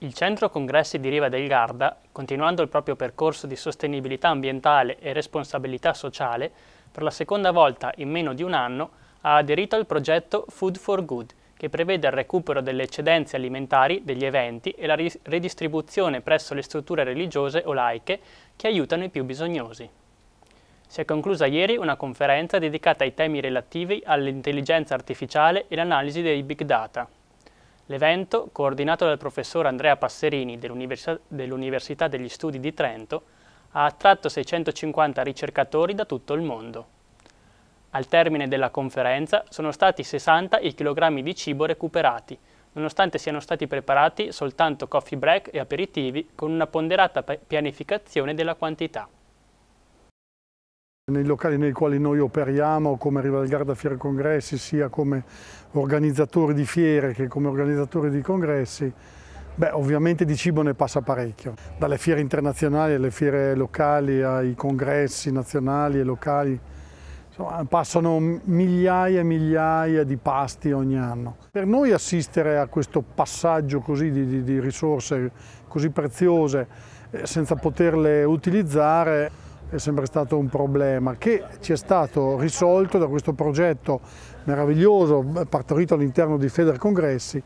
Il Centro Congressi di Riva del Garda, continuando il proprio percorso di sostenibilità ambientale e responsabilità sociale, per la seconda volta in meno di un anno ha aderito al progetto Food for Good, che prevede il recupero delle eccedenze alimentari degli eventi e la redistribuzione presso le strutture religiose o laiche che aiutano i più bisognosi. Si è conclusa ieri una conferenza dedicata ai temi relativi all'intelligenza artificiale e l'analisi dei big data. L'evento, coordinato dal professor Andrea Passerini dell'Università dell degli Studi di Trento, ha attratto 650 ricercatori da tutto il mondo. Al termine della conferenza sono stati 60 i chilogrammi di cibo recuperati, nonostante siano stati preparati soltanto coffee break e aperitivi con una ponderata pianificazione della quantità. Nei locali nei quali noi operiamo come Rivalgarda Fiera Congressi, sia come organizzatori di fiere che come organizzatori di congressi, beh, ovviamente di cibo ne passa parecchio. Dalle fiere internazionali alle fiere locali, ai congressi nazionali e locali, insomma, passano migliaia e migliaia di pasti ogni anno. Per noi assistere a questo passaggio così di, di, di risorse così preziose eh, senza poterle utilizzare è sempre stato un problema che ci è stato risolto da questo progetto meraviglioso eh, partorito all'interno di Feder Congressi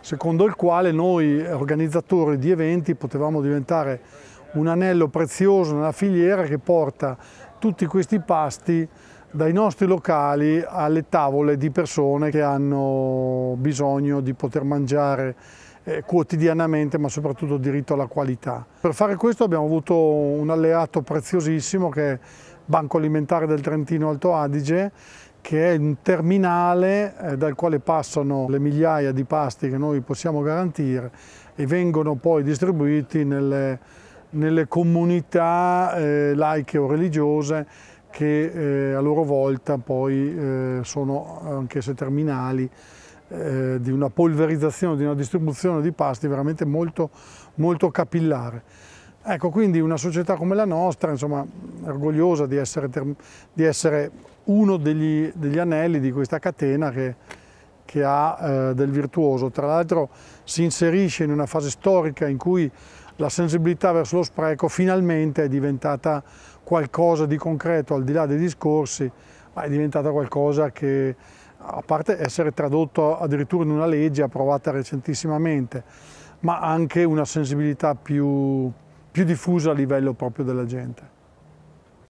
secondo il quale noi organizzatori di eventi potevamo diventare un anello prezioso nella filiera che porta tutti questi pasti dai nostri locali alle tavole di persone che hanno bisogno di poter mangiare eh, quotidianamente, ma soprattutto diritto alla qualità. Per fare questo abbiamo avuto un alleato preziosissimo che è Banco Alimentare del Trentino Alto Adige, che è un terminale eh, dal quale passano le migliaia di pasti che noi possiamo garantire e vengono poi distribuiti nelle, nelle comunità eh, laiche o religiose che eh, a loro volta poi eh, sono anch'esse terminali eh, di una polverizzazione, di una distribuzione di pasti veramente molto, molto capillare. Ecco, quindi una società come la nostra, insomma, orgogliosa di essere, di essere uno degli, degli, anelli di questa catena che, che ha eh, del virtuoso. Tra l'altro si inserisce in una fase storica in cui la sensibilità verso lo spreco finalmente è diventata qualcosa di concreto, al di là dei discorsi, ma è diventata qualcosa che a parte essere tradotto addirittura in una legge approvata recentissimamente, ma anche una sensibilità più, più diffusa a livello proprio della gente.